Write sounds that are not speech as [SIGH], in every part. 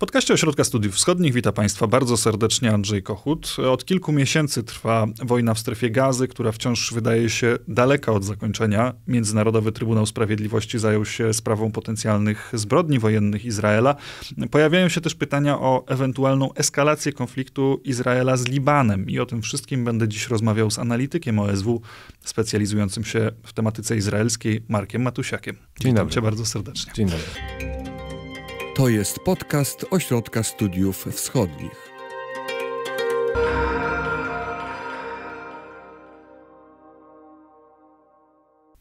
podcaście Ośrodka Studiów Wschodnich witam Państwa bardzo serdecznie Andrzej Kochut. Od kilku miesięcy trwa wojna w strefie gazy, która wciąż wydaje się daleka od zakończenia. Międzynarodowy Trybunał Sprawiedliwości zajął się sprawą potencjalnych zbrodni wojennych Izraela. Pojawiają się też pytania o ewentualną eskalację konfliktu Izraela z Libanem i o tym wszystkim będę dziś rozmawiał z analitykiem OSW specjalizującym się w tematyce izraelskiej Markiem Matusiakiem. Dzień dobry. cię bardzo serdecznie. Dzień dobry. To jest podcast Ośrodka Studiów Wschodnich.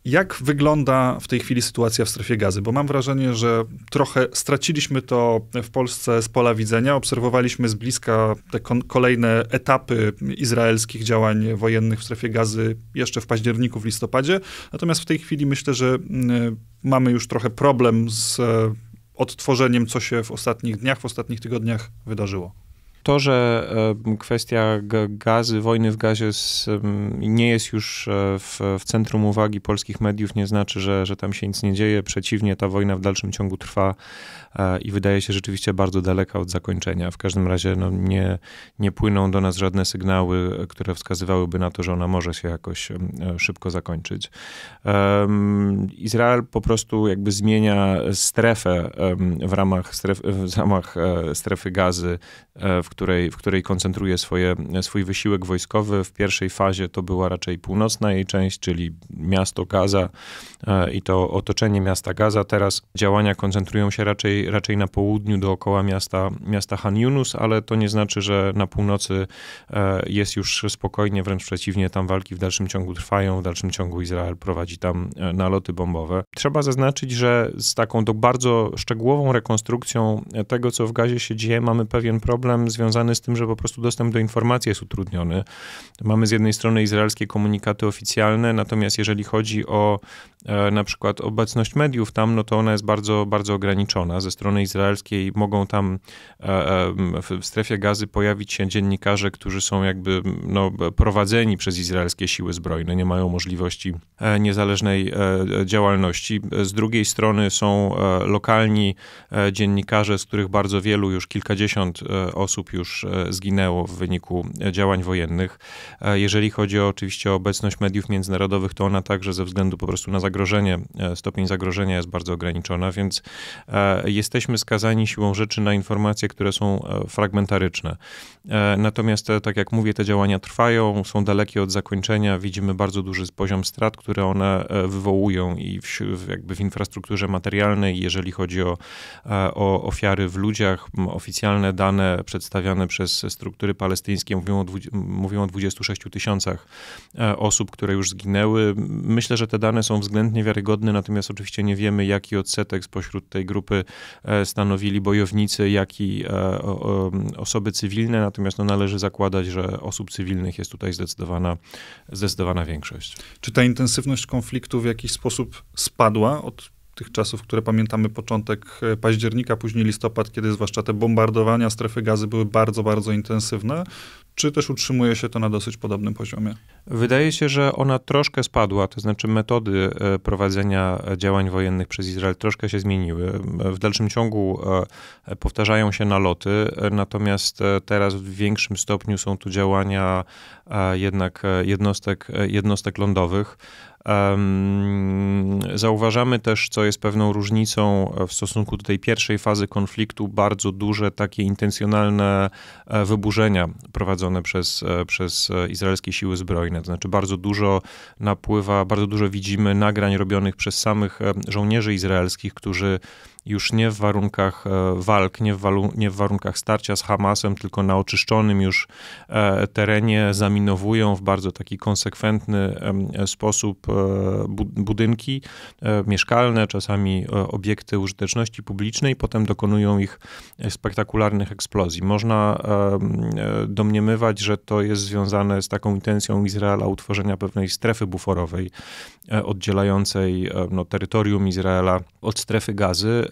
Jak wygląda w tej chwili sytuacja w strefie gazy? Bo mam wrażenie, że trochę straciliśmy to w Polsce z pola widzenia. Obserwowaliśmy z bliska te kolejne etapy izraelskich działań wojennych w strefie gazy jeszcze w październiku, w listopadzie. Natomiast w tej chwili myślę, że mm, mamy już trochę problem z odtworzeniem, co się w ostatnich dniach, w ostatnich tygodniach wydarzyło. To, że kwestia gazy, wojny w gazie z, nie jest już e, w, w, centrum uwagi polskich mediów, nie znaczy, że, że tam się nic nie dzieje. Przeciwnie, ta wojna w dalszym ciągu trwa e, i wydaje się rzeczywiście bardzo daleka od zakończenia. W każdym razie no, nie, nie płyną do nas żadne sygnały, które wskazywałyby na to, że ona może się jakoś szybko zakończyć. Izrael po prostu jakby zmienia strefę w ramach, stref, w ramach e, strefy gazy, w której, w której koncentruje swoje, swój wysiłek wojskowy. W pierwszej fazie to była raczej północna jej część, czyli miasto Gaza e, i to otoczenie miasta Gaza. Teraz działania koncentrują się raczej, raczej na południu, dookoła miasta, miasta Han Yunus, ale to nie znaczy, że na północy e, jest już spokojnie, wręcz przeciwnie, tam walki w dalszym ciągu trwają, w dalszym ciągu Izrael prowadzi tam e, naloty bombowe. Trzeba zaznaczyć, że z taką do bardzo szczegółową rekonstrukcją tego, co w Gazie się dzieje, mamy pewien problem z związany z tym, że po prostu dostęp do informacji jest utrudniony. Mamy z jednej strony izraelskie komunikaty oficjalne, natomiast jeżeli chodzi o E, na przykład obecność mediów tam, no to ona jest bardzo, bardzo ograniczona. Ze strony izraelskiej mogą tam e, e, w strefie gazy pojawić się dziennikarze, którzy są jakby no, prowadzeni przez izraelskie siły zbrojne, nie mają możliwości niezależnej działalności. Z drugiej strony są lokalni dziennikarze, z których bardzo wielu, już kilkadziesiąt osób już zginęło w wyniku działań wojennych. Jeżeli chodzi oczywiście o obecność mediów międzynarodowych, to ona także ze względu po prostu na zagrożenie, e, stopień zagrożenia jest bardzo ograniczona, więc e, jesteśmy skazani siłą rzeczy na informacje, które są e, fragmentaryczne. Natomiast, tak jak mówię, te działania trwają, są dalekie od zakończenia, widzimy bardzo duży poziom strat, które one wywołują i w, jakby w infrastrukturze materialnej, jeżeli chodzi o, o ofiary w ludziach, oficjalne dane przedstawiane przez struktury palestyńskie mówią o, mówią o 26 tysiącach osób, które już zginęły. Myślę, że te dane są względnie bezwzględnie wiarygodny, natomiast oczywiście nie wiemy, jaki odsetek spośród tej grupy e, stanowili bojownicy, jak i e, osoby cywilne, natomiast no, należy zakładać, że osób cywilnych jest tutaj zdecydowana, zdecydowana większość. Czy ta intensywność konfliktu w jakiś sposób spadła od tych czasów, które pamiętamy, początek e, października, później listopad, kiedy zwłaszcza te bombardowania strefy gazy były bardzo, bardzo intensywne, czy też utrzymuje się to na dosyć podobnym poziomie? Wydaje się, że ona troszkę spadła, to znaczy metody e, prowadzenia działań wojennych przez Izrael troszkę się zmieniły. W dalszym ciągu e, powtarzają się naloty, natomiast teraz w większym stopniu są tu działania jednak jednostek, jednostek lądowych. Zauważamy też, co jest pewną różnicą w stosunku do tej pierwszej fazy konfliktu, bardzo duże takie intencjonalne e, wyburzenia prowadzone przez, e, przez izraelskie siły zbrojne. To znaczy bardzo dużo napływa, bardzo dużo widzimy nagrań robionych przez samych e, żołnierzy izraelskich, którzy już nie w warunkach e, walk, nie w, walu, nie w warunkach starcia z Hamasem, tylko na oczyszczonym już e, terenie zaminowują w bardzo taki konsekwentny sposób e, budynki mieszkalne, czasami obiekty użyteczności publicznej, potem dokonują ich spektakularnych eksplozji. Można domniemywać, że to jest związane z taką intencją Izraela utworzenia pewnej strefy buforowej oddzielającej no, terytorium Izraela od strefy gazy.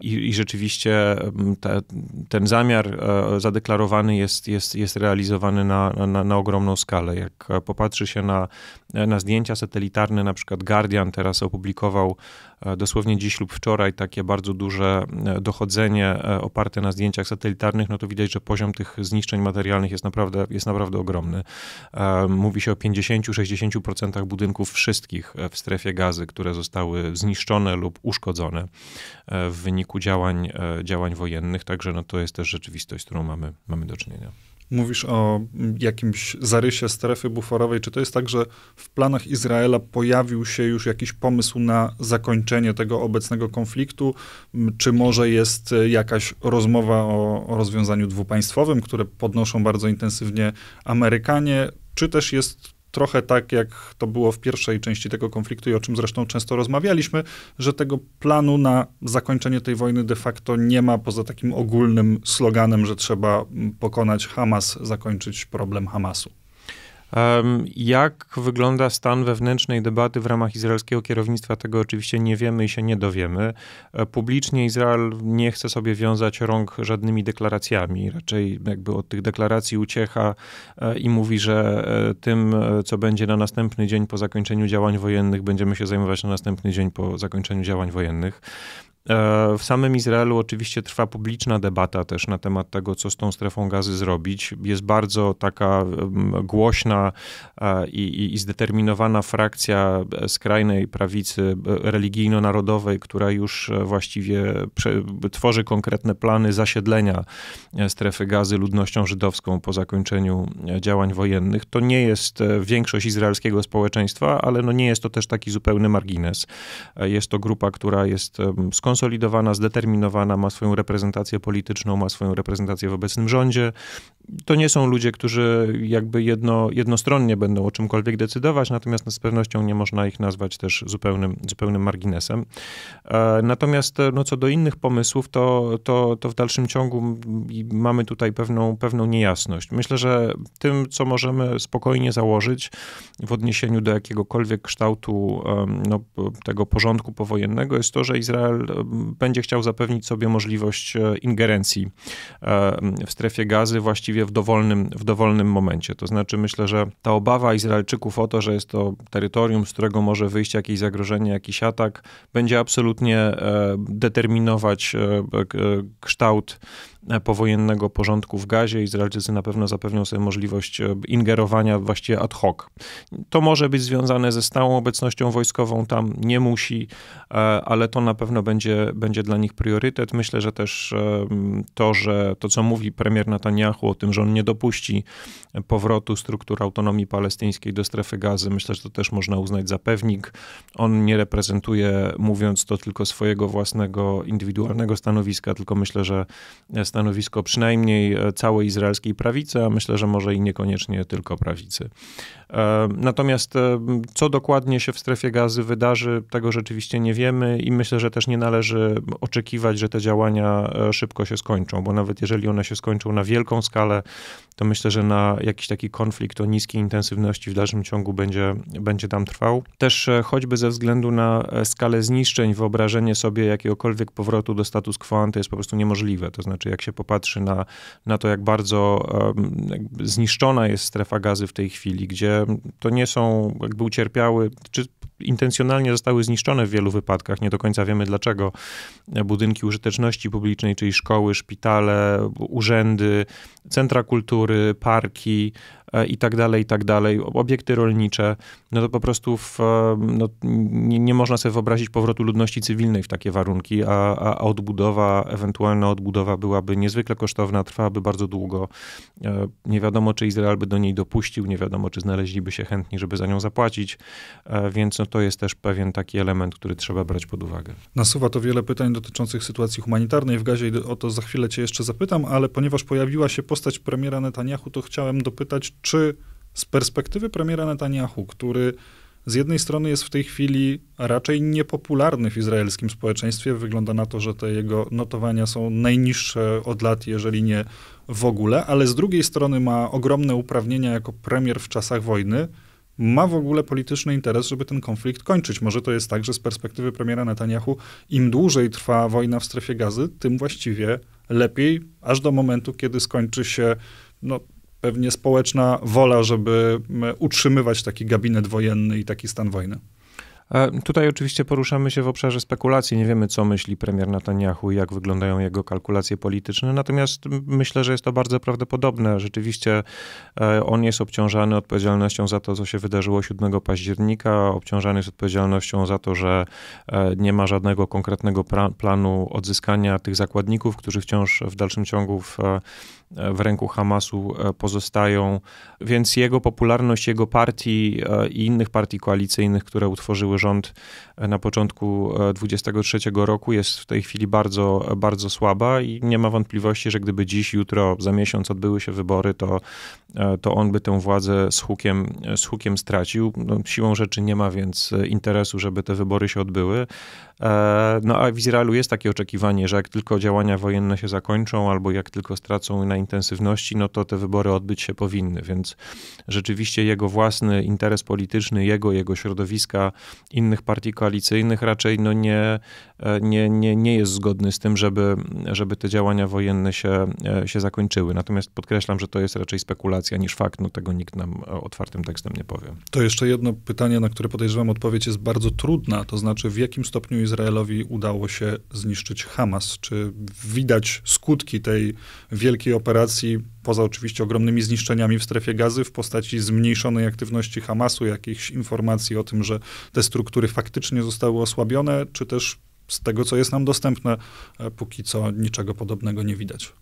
i, i rzeczywiście te, ten zamiar e, zadeklarowany jest, jest, jest realizowany na, na, na, ogromną skalę. Jak e, popatrzy się na, e, na zdjęcia satelitarne, na przykład Guardian teraz opublikował dosłownie dziś lub wczoraj takie bardzo duże dochodzenie oparte na zdjęciach satelitarnych, no to widać, że poziom tych zniszczeń materialnych jest naprawdę, jest naprawdę ogromny. Mówi się o 50-60% budynków wszystkich w strefie gazy, które zostały zniszczone lub uszkodzone w wyniku wyniku działań, e, działań wojennych, także no to jest też rzeczywistość, z którą mamy, mamy do czynienia. Mówisz o jakimś zarysie strefy buforowej. Czy to jest tak, że w planach Izraela pojawił się już jakiś pomysł na zakończenie tego obecnego konfliktu? Czy może jest e, jakaś rozmowa o, o rozwiązaniu dwupaństwowym, które podnoszą bardzo intensywnie Amerykanie? Czy też jest trochę tak, jak to było w pierwszej części tego konfliktu i o czym zresztą często rozmawialiśmy, że tego planu na zakończenie tej wojny de facto nie ma poza takim ogólnym sloganem, że trzeba mm, pokonać Hamas, zakończyć problem Hamasu. Jak wygląda stan wewnętrznej debaty w ramach izraelskiego kierownictwa? Tego oczywiście nie wiemy i się nie dowiemy. E, publicznie Izrael nie chce sobie wiązać rąk żadnymi deklaracjami. Raczej jakby od tych deklaracji uciecha e, i mówi, że e, tym, co będzie na następny dzień po zakończeniu działań wojennych, będziemy się zajmować na następny dzień po zakończeniu działań wojennych. E, w samym Izraelu oczywiście trwa publiczna debata też na temat tego, co z tą strefą gazy zrobić. Jest bardzo taka głośna e, i, i zdeterminowana frakcja skrajnej prawicy e, religijno-narodowej, która już właściwie tworzy konkretne plany zasiedlenia strefy gazy ludnością żydowską po zakończeniu działań wojennych. To nie jest większość izraelskiego społeczeństwa, ale no nie jest to też taki zupełny margines. Jest to grupa, która jest skoncentrowana skonsolidowana, zdeterminowana, ma swoją reprezentację polityczną, ma swoją reprezentację w obecnym rządzie. To nie są ludzie, którzy jakby jedno, jednostronnie będą o czymkolwiek decydować, natomiast z pewnością nie można ich nazwać też zupełnym, zupełnym marginesem. E, natomiast e, no, co do innych pomysłów, to, to, to w dalszym ciągu mamy tutaj pewną, pewną niejasność. Myślę, że tym, co możemy spokojnie założyć w odniesieniu do jakiegokolwiek kształtu no, tego porządku powojennego, jest to, że Izrael będzie chciał zapewnić sobie możliwość e, ingerencji e, w strefie gazy właściwie w dowolnym, w dowolnym momencie. To znaczy, myślę, że ta obawa Izraelczyków o to, że jest to terytorium, z którego może wyjść jakieś zagrożenie, jakiś atak, będzie absolutnie e, determinować kształt powojennego porządku w Gazie. Izraelczycy na pewno zapewnią sobie możliwość e, ingerowania właściwie ad hoc. To może być związane ze stałą obecnością wojskową, tam nie musi, e, ale to na pewno będzie, będzie dla nich priorytet. Myślę, że też e, to, że to, co mówi premier Netanyahu o tym, że on nie dopuści powrotu struktur autonomii palestyńskiej do strefy gazy, myślę, że to też można uznać za pewnik. On nie reprezentuje, mówiąc to, tylko swojego własnego indywidualnego stanowiska, tylko myślę, że stanowisko stanowisko przynajmniej e, całej izraelskiej prawicy, a myślę, że może i niekoniecznie tylko prawicy. E, natomiast e, co dokładnie się w strefie gazy wydarzy, tego rzeczywiście nie wiemy i myślę, że też nie należy oczekiwać, że te działania szybko się skończą, bo nawet jeżeli one się skończą na wielką skalę, to myślę, że na jakiś taki konflikt o niskiej intensywności w dalszym ciągu będzie, będzie tam trwał. Też choćby ze względu na skalę zniszczeń, wyobrażenie sobie jakiegokolwiek powrotu do status quo to jest po prostu niemożliwe. To znaczy, jak jak się popatrzy na, na to, jak bardzo zniszczona jest strefa gazy w tej chwili, gdzie to nie są jakby ucierpiały, czy intencjonalnie zostały zniszczone w wielu wypadkach. Nie do końca wiemy dlaczego. Budynki użyteczności publicznej, czyli szkoły, szpitale, urzędy, centra kultury, parki e, i tak dalej, i tak dalej, obiekty rolnicze, no to po prostu w, e, no, nie, nie, można sobie wyobrazić powrotu ludności cywilnej w takie warunki, a, a odbudowa, ewentualna odbudowa byłaby niezwykle kosztowna, trwałaby bardzo długo. E, nie wiadomo, czy Izrael by do niej dopuścił, nie wiadomo, czy znaleźliby się chętni, żeby za nią zapłacić, więc no, to jest też pewien taki element, który trzeba brać pod uwagę. Nasuwa to wiele pytań dotyczących sytuacji humanitarnej w Gazie i o to za chwilę cię jeszcze zapytam, ale ponieważ pojawiła się postać premiera Netanyahu, to chciałem dopytać, czy z perspektywy premiera Netanyahu, który z jednej strony jest w tej chwili raczej niepopularny w izraelskim społeczeństwie. Wygląda na to, że te jego notowania są najniższe od lat, jeżeli nie w ogóle, ale z drugiej strony ma ogromne uprawnienia jako premier w czasach wojny ma w ogóle polityczny interes, żeby ten konflikt kończyć. Może to jest tak, że z perspektywy premiera Netanyahu, im dłużej trwa wojna w strefie gazy, tym właściwie lepiej, aż do momentu, kiedy skończy się no, pewnie społeczna wola, żeby utrzymywać taki gabinet wojenny i taki stan wojny. E, tutaj oczywiście poruszamy się w obszarze spekulacji. Nie wiemy, co myśli premier Netanyahu i jak wyglądają jego kalkulacje polityczne. Natomiast myślę, że jest to bardzo prawdopodobne. Rzeczywiście e, on jest obciążany odpowiedzialnością za to, co się wydarzyło 7 października. Obciążany jest odpowiedzialnością za to, że e, nie ma żadnego konkretnego planu odzyskania tych zakładników, którzy wciąż w dalszym ciągu w w ręku Hamasu e, pozostają, więc jego popularność, jego partii e, i innych partii koalicyjnych, które utworzyły rząd e, na początku 23 roku jest w tej chwili bardzo, bardzo słaba i nie ma wątpliwości, że gdyby dziś, jutro, za miesiąc odbyły się wybory, to E, to on by tę władzę z hukiem, z hukiem stracił. No, siłą rzeczy nie ma więc e, interesu, żeby te wybory się odbyły. E, no a w Izraelu jest takie oczekiwanie, że jak tylko działania wojenne się zakończą, albo jak tylko stracą na intensywności, no to te wybory odbyć się powinny. Więc rzeczywiście jego własny interes polityczny, jego, jego środowiska, innych partii koalicyjnych raczej no nie, nie, nie, nie jest zgodny z tym, żeby, żeby te działania wojenne się, się zakończyły. Natomiast podkreślam, że to jest raczej spekulacja niż fakt, no tego nikt nam e, otwartym tekstem nie powie. To jeszcze jedno pytanie, na które podejrzewam odpowiedź jest bardzo trudna, to znaczy w jakim stopniu Izraelowi udało się zniszczyć Hamas? Czy widać skutki tej wielkiej operacji, poza oczywiście ogromnymi zniszczeniami w strefie gazy, w postaci zmniejszonej aktywności Hamasu, jakichś informacji o tym, że te struktury faktycznie zostały osłabione, czy też z tego, co jest nam dostępne, e, póki co niczego podobnego nie widać.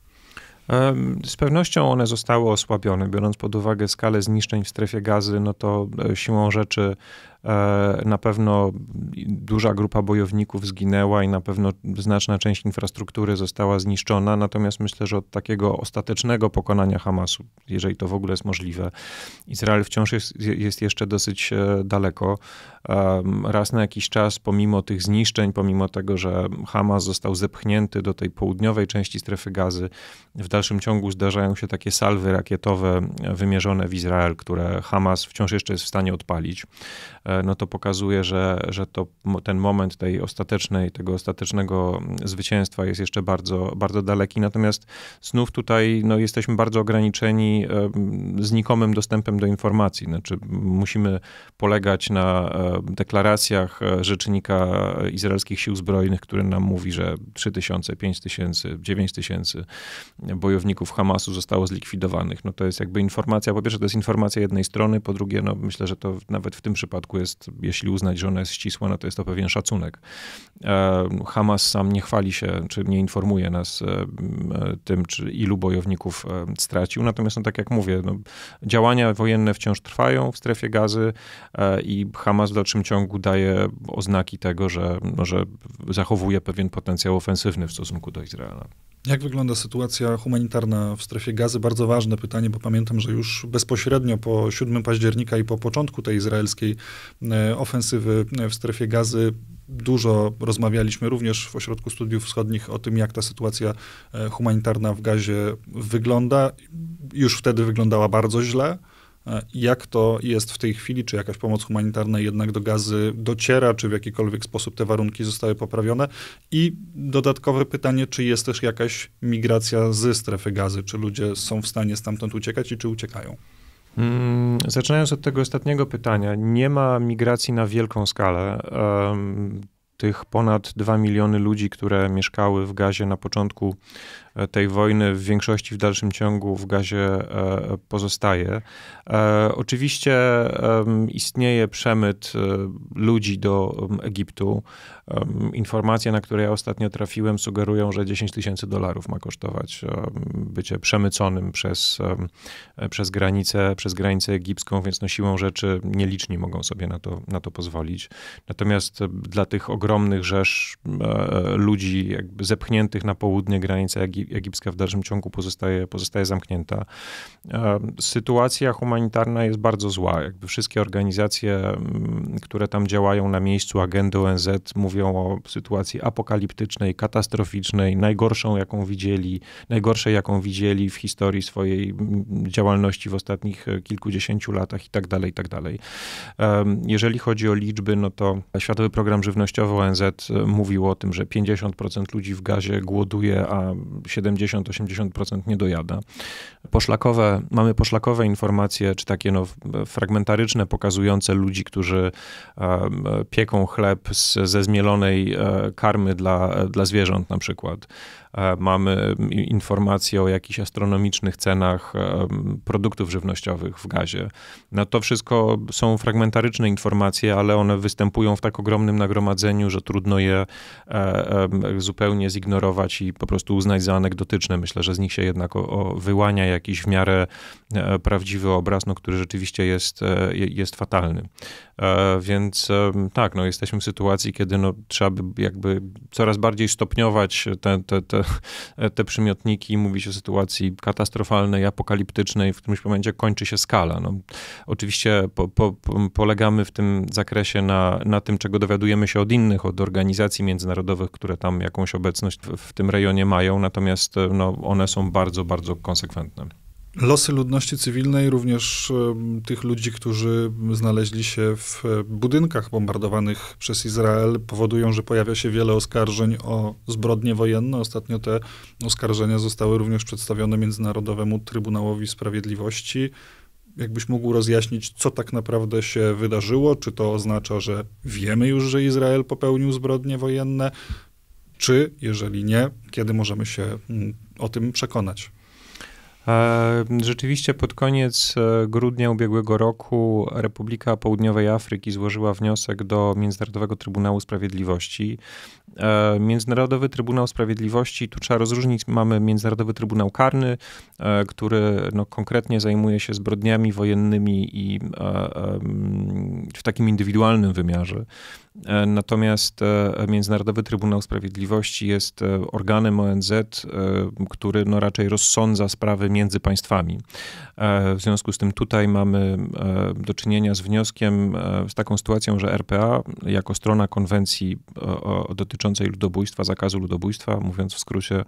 Z pewnością one zostały osłabione, biorąc pod uwagę skalę zniszczeń w strefie gazy, no to e, siłą rzeczy E, na pewno duża grupa bojowników zginęła i na pewno znaczna część infrastruktury została zniszczona. Natomiast myślę, że od takiego ostatecznego pokonania Hamasu, jeżeli to w ogóle jest możliwe, Izrael wciąż jest, jest jeszcze dosyć e, daleko. Raz na jakiś czas, pomimo tych zniszczeń, pomimo tego, że Hamas został zepchnięty do tej południowej części strefy gazy, w dalszym ciągu zdarzają się takie salwy rakietowe e, wymierzone w Izrael, które Hamas wciąż jeszcze jest w stanie odpalić no to pokazuje, że, że to, ten moment tej ostatecznej, tego ostatecznego mm, zwycięstwa jest jeszcze bardzo, bardzo daleki. Natomiast znów tutaj no, jesteśmy bardzo ograniczeni e, znikomym dostępem do informacji. Znaczy, musimy polegać na e, deklaracjach e, rzecznika izraelskich sił zbrojnych, który nam mówi, że 3000, 5000, 9000 bojowników Hamasu zostało zlikwidowanych. No to jest jakby informacja, po pierwsze to jest informacja jednej strony, po drugie no myślę, że to nawet w tym przypadku jest, jeśli uznać, że ona jest ścisła, no to jest to pewien szacunek. E, Hamas sam nie chwali się, czy nie informuje nas e, e, tym, czy ilu bojowników stracił. Natomiast, no, tak jak mówię, no, działania wojenne wciąż trwają w strefie gazy i Hamas w dalszym ciągu daje oznaki tego, że, no, że zachowuje pewien potencjał ofensywny w stosunku do Izraela. Jak wygląda sytuacja humanitarna w strefie gazy? Bardzo ważne pytanie, bo pamiętam, że już bezpośrednio po 7 października i po początku tej izraelskiej e, ofensywy e, w strefie gazy dużo rozmawialiśmy również w Ośrodku Studiów Wschodnich o tym, jak ta sytuacja e, humanitarna w gazie wygląda. Już wtedy wyglądała bardzo źle. E, jak to jest w tej chwili, czy jakaś pomoc humanitarna jednak do gazy dociera, czy w jakikolwiek sposób te warunki zostały poprawione. I dodatkowe pytanie, czy jest też jakaś migracja ze strefy gazy, czy ludzie są w stanie stamtąd uciekać i czy uciekają? Hmm, zaczynając od tego ostatniego pytania, nie ma migracji na wielką skalę. Um, tych ponad 2 miliony ludzi, które mieszkały w gazie na początku e, tej wojny, w większości w dalszym ciągu w gazie e, pozostaje. E, oczywiście istnieje przemyt ludzi do Egiptu. Informacje, na które ja ostatnio trafiłem, sugerują, że 10 tysięcy dolarów ma kosztować bycie przemyconym przez, przez, granicę, przez granicę egipską, więc no siłą rzeczy nieliczni mogą sobie na to, na to pozwolić. Natomiast dla tych ogromnych ogromnych rzesz e, e, ludzi jakby zepchniętych na południe granica egipska w dalszym ciągu pozostaje, pozostaje zamknięta. E, sytuacja humanitarna jest bardzo zła. Jakby wszystkie organizacje, mm, które tam działają na miejscu, agendy ONZ mówią o sytuacji apokaliptycznej, katastroficznej, najgorszą jaką widzieli, najgorszej jaką widzieli w historii swojej mm, działalności w ostatnich kilkudziesięciu latach i tak dalej, i tak dalej. Jeżeli chodzi o liczby, no to Światowy Program Żywnościowy ONZ e, mówiło o tym, że 50% ludzi w gazie głoduje, a 70-80% nie dojada. Poszlakowe, mamy poszlakowe informacje, czy takie no, fragmentaryczne, pokazujące ludzi, którzy e, pieką chleb z, ze zmielonej e, karmy dla, dla zwierząt na przykład. E, mamy mm, informacje o jakichś astronomicznych cenach e, produktów żywnościowych w gazie. No to wszystko są fragmentaryczne informacje, ale one występują w tak ogromnym nagromadzeniu, że trudno je e, zupełnie zignorować i po prostu uznać za anegdotyczne. Myślę, że z nich się jednak o, o wyłania jakiś w miarę prawdziwy obraz, no, który rzeczywiście jest, jest fatalny. Więc tak, no, jesteśmy w sytuacji, kiedy no, trzeba by jakby coraz bardziej stopniować te, te, te, [LAUGHS] te przymiotniki, mówi się o sytuacji katastrofalnej, apokaliptycznej, w którymś momencie kończy się skala. No, oczywiście po, po, polegamy w tym zakresie na, na tym, czego dowiadujemy się od innych, od organizacji międzynarodowych, które tam jakąś obecność w, w tym rejonie mają, natomiast no, one są bardzo, bardzo konsekwentne. Losy ludności cywilnej, również tych ludzi, którzy znaleźli się w e, budynkach bombardowanych przez Izrael, powodują, że pojawia się wiele oskarżeń o zbrodnie wojenne. Ostatnio te oskarżenia zostały również przedstawione Międzynarodowemu Trybunałowi Sprawiedliwości. Jakbyś mógł rozjaśnić, co tak naprawdę się wydarzyło? Czy to oznacza, że wiemy już, że Izrael popełnił zbrodnie wojenne? Czy, jeżeli nie, kiedy możemy się mm, o tym przekonać? E, rzeczywiście pod koniec e, grudnia ubiegłego roku Republika Południowej Afryki złożyła wniosek do Międzynarodowego Trybunału Sprawiedliwości E, Międzynarodowy Trybunał Sprawiedliwości, tu trzeba rozróżnić, mamy Międzynarodowy Trybunał Karny, e, który no, konkretnie zajmuje się zbrodniami wojennymi i e, w takim indywidualnym wymiarze. Natomiast Międzynarodowy Trybunał Sprawiedliwości jest organem ONZ, który no raczej rozsądza sprawy między państwami. W związku z tym tutaj mamy do czynienia z wnioskiem, z taką sytuacją, że RPA jako strona konwencji dotyczącej dotyczącej ludobójstwa, zakazu ludobójstwa, mówiąc w skrócie,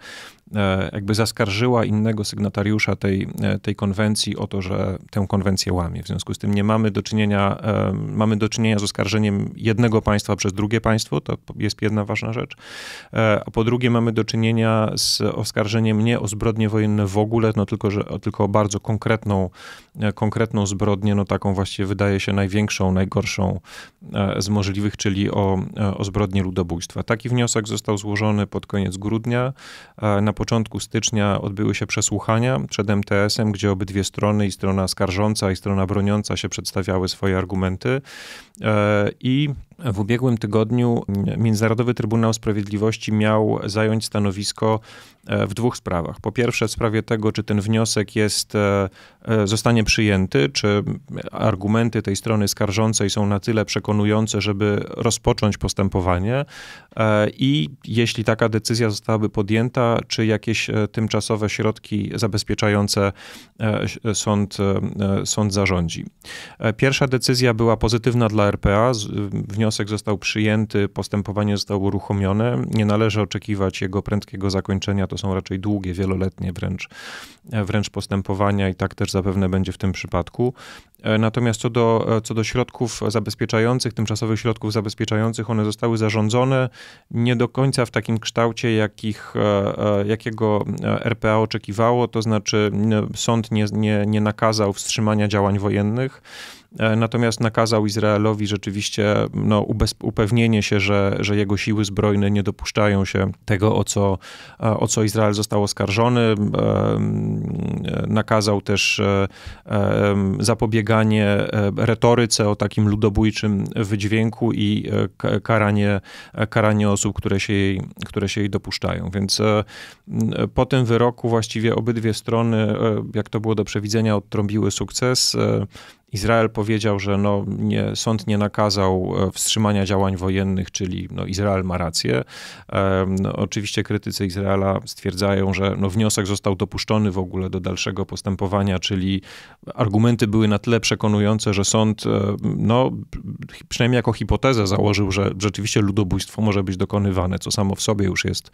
e, jakby zaskarżyła innego sygnatariusza tej, e, tej konwencji o to, że tę konwencję łamie. W związku z tym nie mamy do czynienia, e, mamy do czynienia z oskarżeniem jednego państwa przez drugie państwo, to jest jedna ważna rzecz, a po drugie mamy do czynienia z oskarżeniem nie o zbrodnie wojenne w ogóle, no tylko, że, tylko o bardzo konkretną, konkretną zbrodnię, no taką właściwie wydaje się największą, najgorszą z możliwych, czyli o, o zbrodnię ludobójstwa. Tak Taki wniosek został złożony pod koniec grudnia. Na początku stycznia odbyły się przesłuchania przed MTS-em, gdzie obydwie strony, i strona skarżąca, i strona broniąca się przedstawiały swoje argumenty. E, I w ubiegłym tygodniu Międzynarodowy Trybunał Sprawiedliwości miał zająć stanowisko e, w dwóch sprawach. Po pierwsze, w sprawie tego, czy ten wniosek jest, e, e, zostanie przyjęty, czy argumenty tej strony skarżącej są na tyle przekonujące, żeby rozpocząć postępowanie. I jeśli taka decyzja zostałaby podjęta, czy jakieś tymczasowe środki zabezpieczające sąd, sąd zarządzi. Pierwsza decyzja była pozytywna dla RPA. Wniosek wniosek został przyjęty, postępowanie zostało uruchomione. Nie należy oczekiwać jego prędkiego zakończenia. To są raczej długie, wieloletnie wręcz, e, wręcz postępowania i tak też zapewne będzie w tym przypadku. E, natomiast co do, e, co do środków zabezpieczających, tymczasowych środków zabezpieczających, one zostały zarządzone nie do końca w takim kształcie, jakich, jakiego RPA oczekiwało, to znaczy sąd nie, nie, nie nakazał wstrzymania działań wojennych. E, natomiast nakazał Izraelowi rzeczywiście no, upewnienie się, że, że jego siły zbrojne nie dopuszczają się tego, o co, e, o co Izrael został oskarżony. E, nakazał też zapobieganie retoryce o takim ludobójczym wydźwięku i karanie, karanie osób, które się, jej, które się jej dopuszczają. Więc po tym wyroku właściwie obydwie strony, jak to było do przewidzenia, odtrąbiły sukces. Izrael powiedział, że no, nie, sąd nie nakazał e, wstrzymania działań wojennych, czyli no, Izrael ma rację. No, oczywiście krytycy Izraela stwierdzają, że no, wniosek został dopuszczony w ogóle do dalszego postępowania, czyli argumenty były na tyle przekonujące, że sąd e, no, przynajmniej jako hipotezę założył, że rzeczywiście ludobójstwo może być dokonywane, co samo w sobie już jest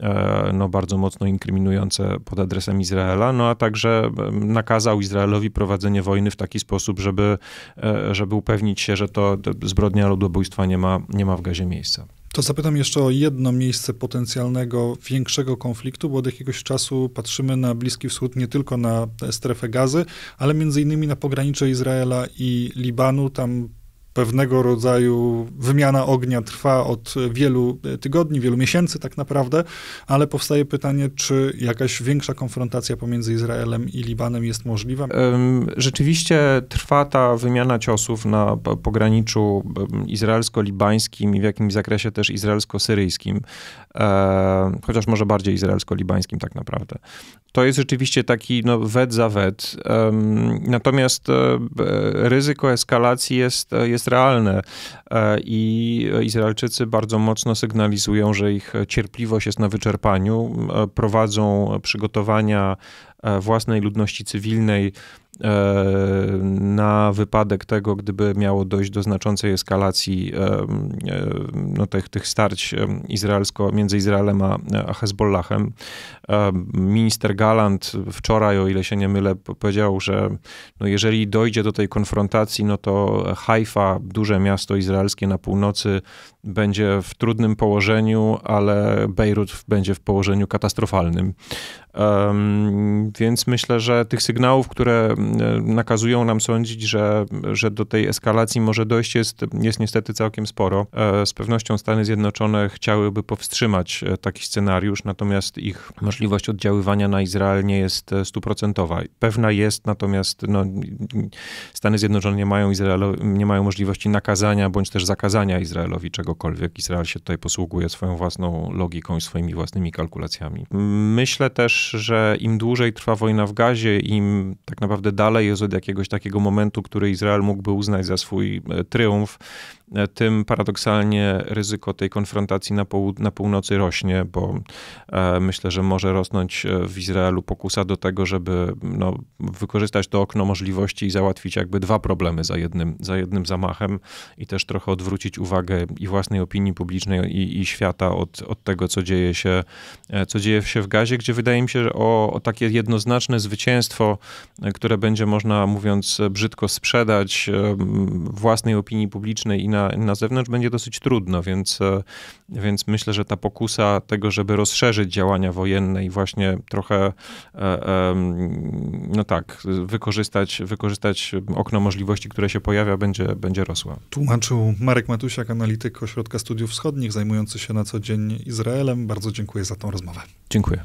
e, no, bardzo mocno inkryminujące pod adresem Izraela, no a także nakazał Izraelowi prowadzenie wojny w taki sposób, sposób, żeby, e, żeby upewnić się, że to zbrodnia ludobójstwa nie ma, nie ma w gazie miejsca. To zapytam jeszcze o jedno miejsce potencjalnego większego konfliktu, bo od jakiegoś czasu patrzymy na Bliski Wschód nie tylko na strefę gazy, ale między innymi na pogranicze Izraela i Libanu. Tam pewnego rodzaju wymiana ognia trwa od wielu e, tygodni, wielu miesięcy tak naprawdę, ale powstaje pytanie, czy jakaś większa konfrontacja pomiędzy Izraelem i Libanem jest możliwa? Rzeczywiście trwa ta wymiana ciosów na pograniczu izraelsko-libańskim i w jakimś zakresie też izraelsko-syryjskim, e, chociaż może bardziej izraelsko-libańskim tak naprawdę. To jest rzeczywiście taki no, wet za wet. Natomiast e, ryzyko eskalacji jest, jest jest realne e, i Izraelczycy bardzo mocno sygnalizują, że ich cierpliwość jest na wyczerpaniu, e, prowadzą przygotowania e, własnej ludności cywilnej E, na wypadek tego, gdyby miało dojść do znaczącej eskalacji e, e, no, tych, tych starć izraelsko, między Izraelem a, Hezbollahem. Minister Galant wczoraj, o ile się nie mylę, powiedział, że no, jeżeli dojdzie do tej konfrontacji, no to Haifa, duże miasto izraelskie na północy, będzie w trudnym położeniu, ale Bejrut będzie w położeniu katastrofalnym. Um, więc myślę, że tych sygnałów, które E, nakazują nam sądzić, że, że do tej eskalacji może dojść, jest, jest niestety całkiem sporo. E, z pewnością Stany Zjednoczone chciałyby powstrzymać e, taki scenariusz, natomiast ich możliwość oddziaływania na Izrael nie jest stuprocentowa. Pewna jest, natomiast no, Stany Zjednoczone nie mają, Izraelowi nie mają możliwości nakazania bądź też zakazania Izraelowi czegokolwiek. Izrael się tutaj posługuje swoją własną logiką i swoimi własnymi kalkulacjami. Myślę też, że im dłużej trwa wojna w gazie, im tak naprawdę dalej jest od jakiegoś takiego momentu, który Izrael mógłby uznać za swój e, tryumf, e, tym paradoksalnie ryzyko tej konfrontacji na, poł na północy rośnie, bo e, myślę, że może rosnąć w Izraelu pokusa do tego, żeby no, wykorzystać to okno możliwości i załatwić jakby dwa problemy za jednym, za jednym zamachem i też trochę odwrócić uwagę i własnej opinii publicznej i, i świata od, od tego, co dzieje się, co dzieje się w Gazie, gdzie wydaje mi się, że o, o takie jednoznaczne zwycięstwo, które będzie będzie można, mówiąc brzydko, sprzedać własnej opinii publicznej i na, na zewnątrz, będzie dosyć trudno, więc, e, więc myślę, że ta pokusa tego, żeby rozszerzyć działania wojenne i właśnie trochę, e, no tak, wykorzystać, wykorzystać okno możliwości, które się pojawia, będzie, będzie rosła. Tłumaczył Marek Matusiak, analityk Ośrodka Studiów Wschodnich, zajmujący się na co dzień Izraelem. Bardzo dziękuję za tą rozmowę. Dziękuję.